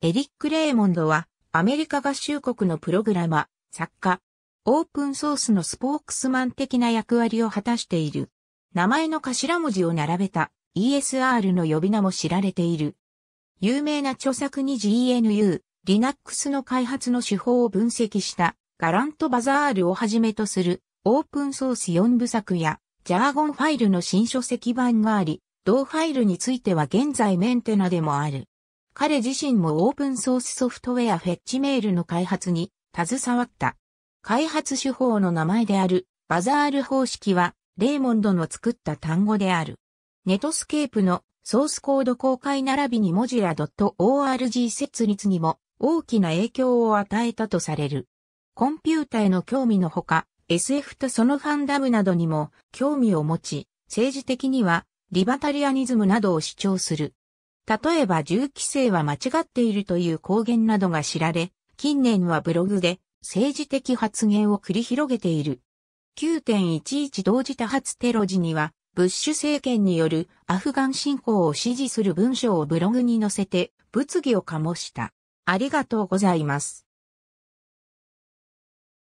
エリック・レーモンドは、アメリカ合衆国のプログラマ、作家、オープンソースのスポークスマン的な役割を果たしている。名前の頭文字を並べた ESR の呼び名も知られている。有名な著作に GNU、Linux の開発の手法を分析したガラントバザールをはじめとするオープンソース4部作やジャーゴンファイルの新書籍版があり、同ファイルについては現在メンテナでもある。彼自身もオープンソースソフトウェアフェッチメールの開発に携わった。開発手法の名前であるバザール方式はレイモンドの作った単語である。ネットスケープのソースコード公開並びにモジュラ .org 設立にも大きな影響を与えたとされる。コンピュータへの興味のほか、SF とそのファンダムなどにも興味を持ち、政治的にはリバタリアニズムなどを主張する。例えば銃規制は間違っているという公言などが知られ、近年はブログで政治的発言を繰り広げている。9.11同時多発テロ時には、ブッシュ政権によるアフガン侵攻を支持する文章をブログに載せて物議を醸した。ありがとうございます。